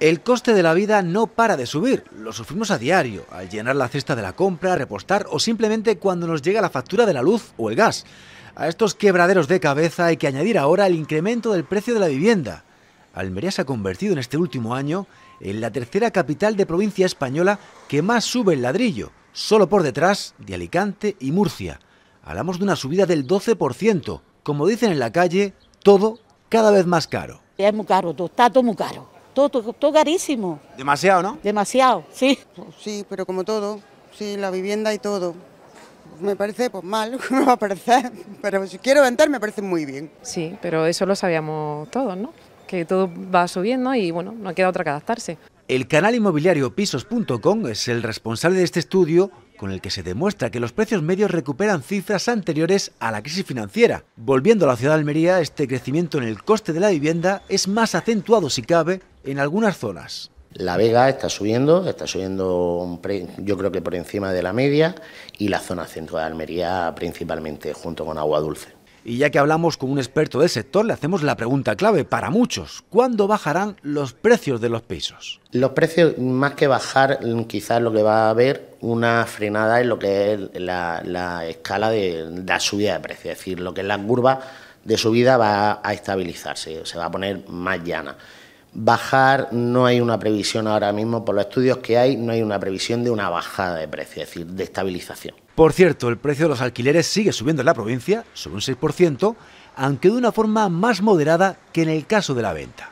El coste de la vida no para de subir, lo sufrimos a diario, al llenar la cesta de la compra, repostar o simplemente cuando nos llega la factura de la luz o el gas. A estos quebraderos de cabeza hay que añadir ahora el incremento del precio de la vivienda. Almería se ha convertido en este último año en la tercera capital de provincia española que más sube el ladrillo, solo por detrás de Alicante y Murcia. Hablamos de una subida del 12%, como dicen en la calle, todo cada vez más caro. Es muy caro, todo, está todo muy caro todo, carísimo. Demasiado, ¿no? Demasiado, sí. Sí, pero como todo, sí, la vivienda y todo me parece pues mal, me va a parecer, pero si quiero vender me parece muy bien. Sí, pero eso lo sabíamos todos, ¿no? Que todo va subiendo y bueno, no queda otra que adaptarse. El canal inmobiliario pisos.com es el responsable de este estudio con el que se demuestra que los precios medios recuperan cifras anteriores a la crisis financiera. Volviendo a la ciudad de Almería, este crecimiento en el coste de la vivienda es más acentuado, si cabe, en algunas zonas. La Vega está subiendo, está subiendo yo creo que por encima de la media y la zona centro de Almería principalmente, junto con Agua Dulce. Y ya que hablamos con un experto del sector, le hacemos la pregunta clave para muchos. ¿Cuándo bajarán los precios de los pisos? Los precios, más que bajar, quizás lo que va a haber una frenada en lo que es la, escala de, de la subida de precios, es decir, lo que es la curva de subida va a estabilizarse, se va a poner más llana bajar, no hay una previsión ahora mismo, por los estudios que hay, no hay una previsión de una bajada de precio, es decir, de estabilización. Por cierto, el precio de los alquileres sigue subiendo en la provincia, sobre un 6%, aunque de una forma más moderada que en el caso de la venta.